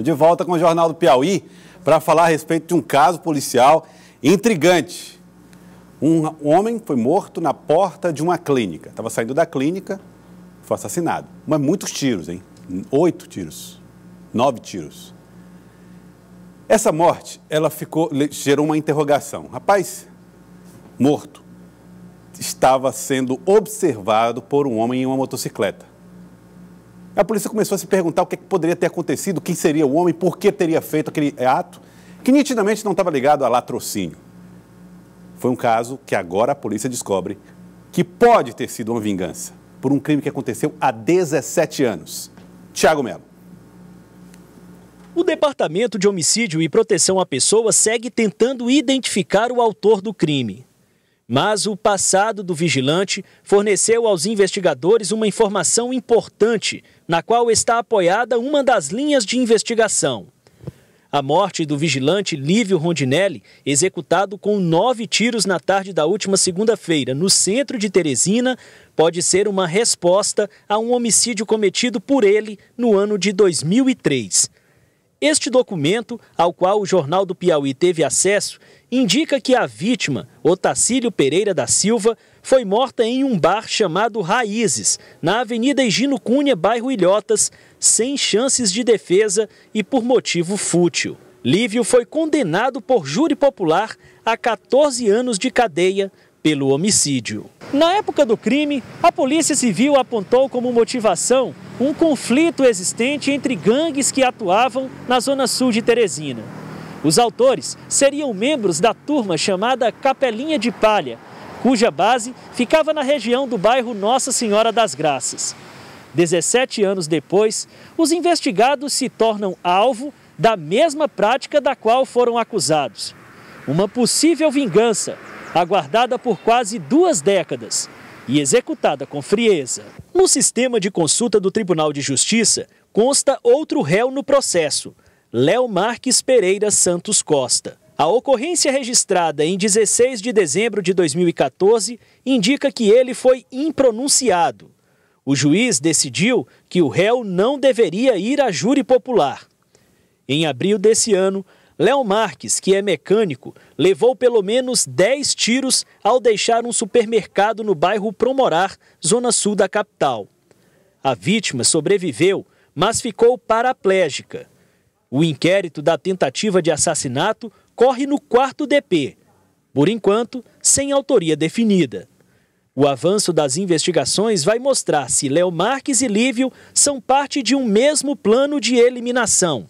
Estamos de volta com o Jornal do Piauí para falar a respeito de um caso policial intrigante. Um homem foi morto na porta de uma clínica. Estava saindo da clínica, foi assassinado. Mas muitos tiros, hein? Oito tiros, nove tiros. Essa morte, ela ficou, gerou uma interrogação. Rapaz, morto, estava sendo observado por um homem em uma motocicleta. A polícia começou a se perguntar o que, é que poderia ter acontecido, quem seria o homem, por que teria feito aquele ato, que nitidamente não estava ligado a latrocínio. Foi um caso que agora a polícia descobre que pode ter sido uma vingança por um crime que aconteceu há 17 anos. Tiago Melo. O Departamento de Homicídio e Proteção à Pessoa segue tentando identificar o autor do crime. Mas o passado do vigilante forneceu aos investigadores uma informação importante, na qual está apoiada uma das linhas de investigação. A morte do vigilante Lívio Rondinelli, executado com nove tiros na tarde da última segunda-feira no centro de Teresina, pode ser uma resposta a um homicídio cometido por ele no ano de 2003. Este documento, ao qual o Jornal do Piauí teve acesso, indica que a vítima, Otacílio Pereira da Silva, foi morta em um bar chamado Raízes, na Avenida Egino Cunha, bairro Ilhotas, sem chances de defesa e por motivo fútil. Lívio foi condenado por júri popular a 14 anos de cadeia pelo homicídio. Na época do crime, a Polícia Civil apontou como motivação um conflito existente entre gangues que atuavam na zona sul de Teresina. Os autores seriam membros da turma chamada Capelinha de Palha, cuja base ficava na região do bairro Nossa Senhora das Graças. 17 anos depois, os investigados se tornam alvo da mesma prática da qual foram acusados. Uma possível vingança, aguardada por quase duas décadas e executada com frieza. No sistema de consulta do Tribunal de Justiça, consta outro réu no processo, Léo Marques Pereira Santos Costa. A ocorrência registrada em 16 de dezembro de 2014 indica que ele foi impronunciado. O juiz decidiu que o réu não deveria ir à júri popular. Em abril desse ano, Léo Marques, que é mecânico, levou pelo menos 10 tiros ao deixar um supermercado no bairro Promorar, zona sul da capital. A vítima sobreviveu, mas ficou paraplégica. O inquérito da tentativa de assassinato corre no quarto DP, por enquanto, sem autoria definida. O avanço das investigações vai mostrar se Léo Marques e Lívio são parte de um mesmo plano de eliminação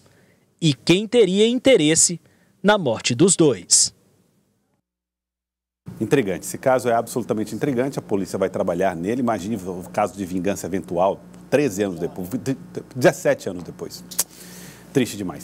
e quem teria interesse na morte dos dois. Intrigante. Esse caso é absolutamente intrigante. A polícia vai trabalhar nele. Imagine o caso de vingança eventual 13 anos depois, 17 anos depois. Triste demais.